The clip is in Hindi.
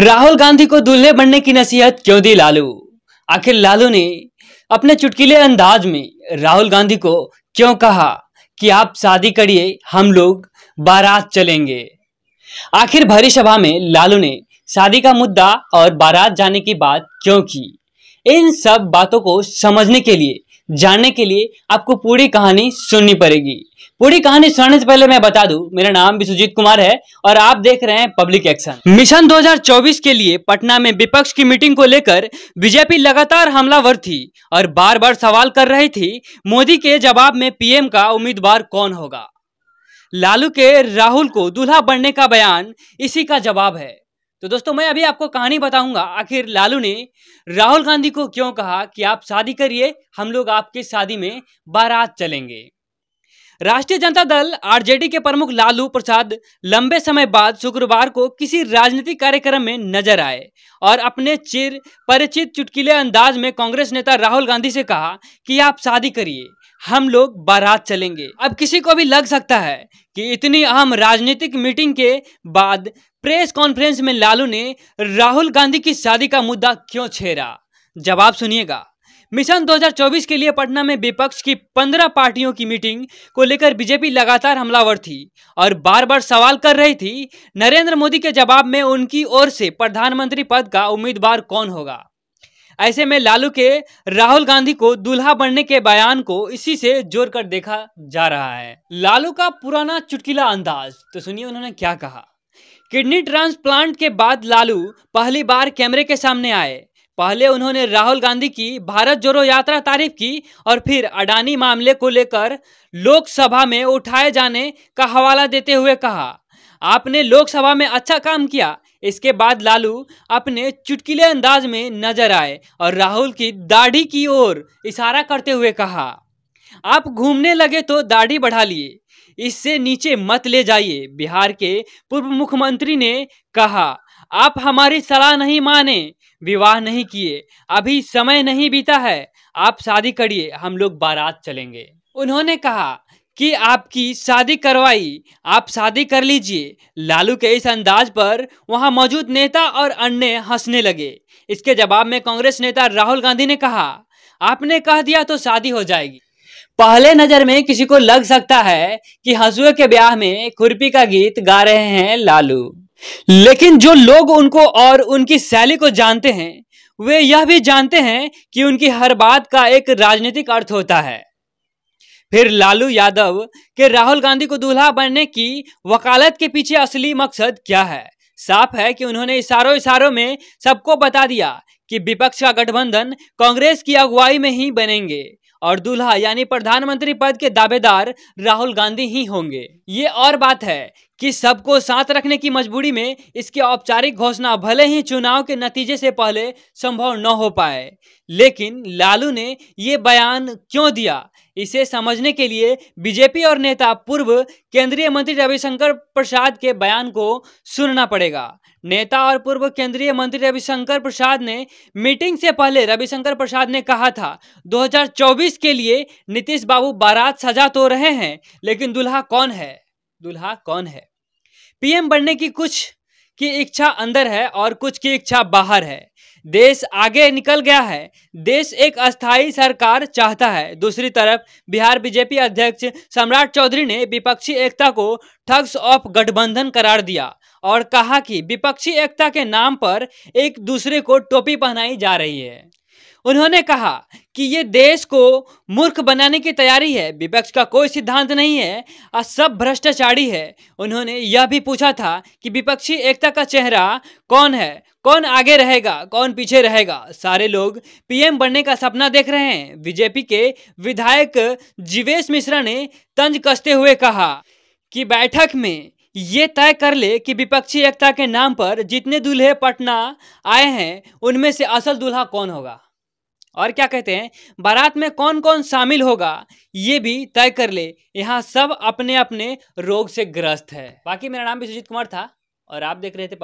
राहुल गांधी को दूल्हे बनने की नसीहत क्यों दी लालू आखिर लालू ने अपने चुटकीले अंदाज में राहुल गांधी को क्यों कहा कि आप शादी करिए हम लोग बारात चलेंगे आखिर भरी सभा में लालू ने शादी का मुद्दा और बारात जाने की बात क्यों की इन सब बातों को समझने के लिए जानने के लिए आपको पूरी कहानी सुननी पड़ेगी पूरी कहानी सुनने से पहले मैं बता दूं मेरा नाम विश्वजीत कुमार है और आप देख रहे हैं पब्लिक एक्शन मिशन 2024 के लिए पटना में विपक्ष की मीटिंग को लेकर बीजेपी लगातार हमलावर थी और बार बार सवाल कर रही थी मोदी के जवाब में पीएम का उम्मीदवार कौन होगा लालू के राहुल को दूल्हा बनने का बयान इसी का जवाब है तो दोस्तों मैं अभी आपको कहानी बताऊंगा आखिर लालू ने राहुल गांधी को क्यों कहा कि आप शादी करिए हम लोग आपकी शादी में बारात चलेंगे राष्ट्रीय जनता दल आरजेडी के प्रमुख लालू प्रसाद लंबे समय बाद शुक्रवार को किसी राजनीतिक कार्यक्रम में नजर आए और अपने चिर परिचित चुटकीले अंदाज में कांग्रेस नेता राहुल गांधी से कहा कि आप शादी करिए हम लोग बारात चलेंगे अब किसी को भी लग सकता है कि इतनी अहम राजनीतिक मीटिंग के बाद प्रेस कॉन्फ्रेंस में लालू ने राहुल गांधी की शादी का मुद्दा क्यों छेड़ा जवाब सुनिएगा मिशन 2024 के लिए पटना में विपक्ष की 15 पार्टियों की मीटिंग को लेकर बीजेपी लगातार हमलावर थी और बार बार सवाल कर रही थी नरेंद्र मोदी के जवाब में उनकी ओर से प्रधानमंत्री पद का उम्मीदवार कौन होगा ऐसे में लालू के राहुल गांधी को दूल्हा बनने के बयान को इसी से जोड़कर देखा जा रहा है लालू का पुराना चुटकिला अंदाज तो सुनिए उन्होंने क्या कहा किडनी ट्रांसप्लांट के बाद लालू पहली बार कैमरे के सामने आए पहले उन्होंने राहुल गांधी की भारत जोड़ो यात्रा तारीफ की और फिर अडानी मामले को लेकर लोकसभा में उठाए जाने का हवाला देते हुए कहा आपने लोकसभा में अच्छा काम किया इसके बाद लालू अपने चुटकीले अंदाज में नजर आए और राहुल की दाढ़ी की ओर इशारा करते हुए कहा आप घूमने लगे तो दाढ़ी बढ़ा लिए इससे नीचे मत ले जाइए बिहार के पूर्व मुख्यमंत्री ने कहा आप हमारी सलाह नहीं माने विवाह नहीं किए अभी समय नहीं बीता है आप शादी करिए हम लोग बारात चलेंगे उन्होंने कहा कि आपकी शादी करवाई आप शादी कर लीजिए लालू के इस अंदाज पर वहां मौजूद नेता और अन्य हंसने लगे इसके जवाब में कांग्रेस नेता राहुल गांधी ने कहा आपने कह दिया तो शादी हो जाएगी पहले नजर में किसी को लग सकता है कि हंसुए के ब्याह में खुरपी का गीत गा रहे हैं लालू लेकिन जो लोग उनको और उनकी शैली को जानते हैं वे यह भी जानते हैं कि उनकी हर बात का एक राजनीतिक अर्थ होता है फिर लालू यादव के राहुल गांधी को दूल्हा बनने की वकालत के पीछे असली मकसद क्या है साफ है कि उन्होंने इशारों इशारों में सबको बता दिया कि विपक्ष का गठबंधन कांग्रेस की अगुवाई में ही बनेंगे और दूल्हा यानी प्रधानमंत्री पद के दावेदार राहुल गांधी ही होंगे ये और बात है कि सबको साथ रखने की मजबूरी में इसकी औपचारिक घोषणा भले ही चुनाव के नतीजे से पहले संभव न हो पाए लेकिन लालू ने ये बयान क्यों दिया इसे समझने के लिए बीजेपी और नेता पूर्व केंद्रीय मंत्री रविशंकर प्रसाद के बयान को सुनना पड़ेगा नेता और पूर्व केंद्रीय मंत्री रविशंकर प्रसाद ने मीटिंग से पहले रविशंकर प्रसाद ने कहा था 2024 के लिए नीतीश बाबू बारात सजा तो रहे हैं लेकिन दुल्हा कौन है दुल्हा कौन है पीएम बनने की कुछ की इच्छा अंदर है और कुछ की इच्छा बाहर है देश आगे निकल गया है देश एक अस्थायी सरकार चाहता है दूसरी तरफ बिहार बीजेपी अध्यक्ष सम्राट चौधरी ने विपक्षी एकता को ठग्स ऑफ गठबंधन करार दिया और कहा कि विपक्षी एकता के नाम पर एक दूसरे को टोपी पहनाई जा रही है उन्होंने कहा कि ये देश को मूर्ख बनाने की तैयारी है विपक्ष का कोई सिद्धांत नहीं है और सब भ्रष्टाचारी है उन्होंने यह भी पूछा था कि विपक्षी एकता का चेहरा कौन है कौन आगे रहेगा कौन पीछे रहेगा सारे लोग पीएम बनने का सपना देख रहे हैं बीजेपी के विधायक जीवेश मिश्रा ने तंज कसते हुए कहा कि बैठक में ये तय कर ले कि विपक्षी एकता के नाम पर जितने दूल्हे पटना आए हैं उनमें से असल दूल्हा कौन होगा और क्या कहते हैं बारात में कौन कौन शामिल होगा ये भी तय कर ले यहाँ सब अपने अपने रोग से ग्रस्त है बाकी मेरा नाम भी सुजीत कुमार था और आप देख रहे थे